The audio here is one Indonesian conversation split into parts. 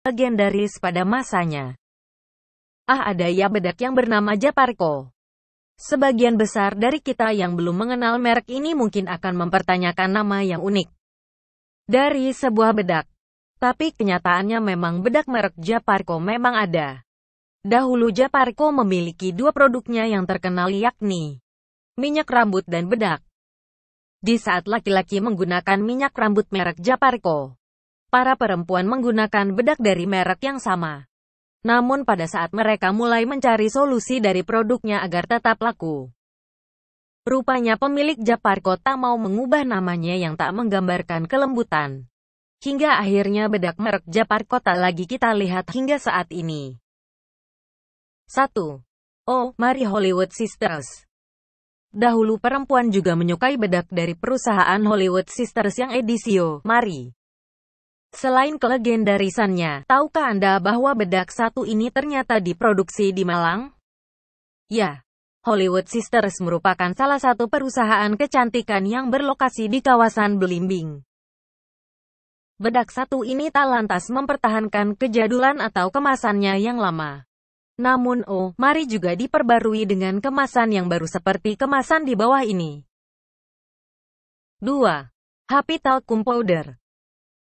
legendaris pada masanya. Ah ada ya bedak yang bernama Japarko. Sebagian besar dari kita yang belum mengenal merek ini mungkin akan mempertanyakan nama yang unik dari sebuah bedak. Tapi kenyataannya memang bedak merek Japarko memang ada. Dahulu Japarko memiliki dua produknya yang terkenal yakni minyak rambut dan bedak. Di saat laki-laki menggunakan minyak rambut merek Japarko, para perempuan menggunakan bedak dari merek yang sama. Namun pada saat mereka mulai mencari solusi dari produknya agar tetap laku, rupanya pemilik Japarko tak mau mengubah namanya yang tak menggambarkan kelembutan. Hingga akhirnya bedak merek Japarko tak lagi kita lihat hingga saat ini. 1. Oh, Mari Hollywood Sisters Dahulu perempuan juga menyukai bedak dari perusahaan Hollywood Sisters yang edisio, Mari. Selain kelegendarisannya, tahukah Anda bahwa bedak satu ini ternyata diproduksi di Malang? Ya, Hollywood Sisters merupakan salah satu perusahaan kecantikan yang berlokasi di kawasan Belimbing. Bedak satu ini tak lantas mempertahankan kejadulan atau kemasannya yang lama. Namun oh, mari juga diperbarui dengan kemasan yang baru seperti kemasan di bawah ini. 2. Happy Talcum Powder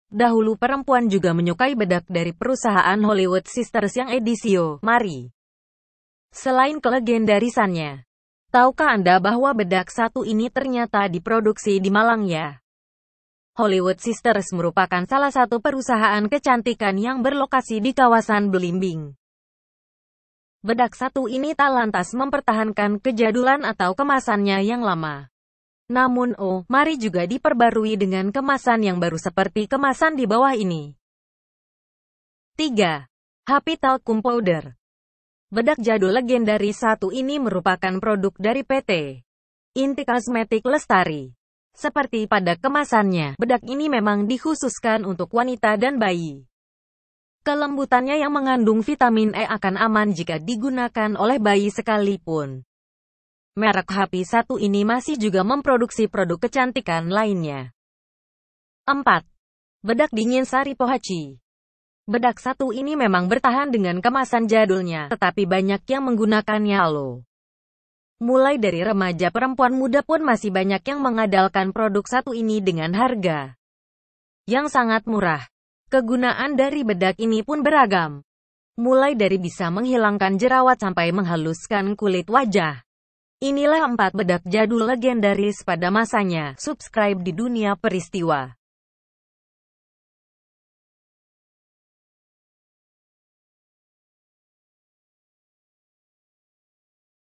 Dahulu perempuan juga menyukai bedak dari perusahaan Hollywood Sisters yang Edisio, Mari. Selain kelegendarisannya, tahukah Anda bahwa bedak satu ini ternyata diproduksi di Malang ya? Hollywood Sisters merupakan salah satu perusahaan kecantikan yang berlokasi di kawasan Belimbing. Bedak satu ini tak lantas mempertahankan kejadulan atau kemasannya yang lama. Namun oh, mari juga diperbarui dengan kemasan yang baru seperti kemasan di bawah ini. 3. Happy Talcum Powder Bedak jadul legendaris satu ini merupakan produk dari PT Inti Kosmetik Lestari. Seperti pada kemasannya, bedak ini memang dikhususkan untuk wanita dan bayi. Kelembutannya yang mengandung vitamin E akan aman jika digunakan oleh bayi sekalipun. Merek HP satu ini masih juga memproduksi produk kecantikan lainnya. 4. Bedak dingin Sari Pohaci Bedak satu ini memang bertahan dengan kemasan jadulnya, tetapi banyak yang menggunakannya lo. Mulai dari remaja perempuan muda pun masih banyak yang mengadalkan produk satu ini dengan harga yang sangat murah. Kegunaan dari bedak ini pun beragam. Mulai dari bisa menghilangkan jerawat sampai menghaluskan kulit wajah. Inilah empat bedak jadul legendaris pada masanya. Subscribe di dunia peristiwa.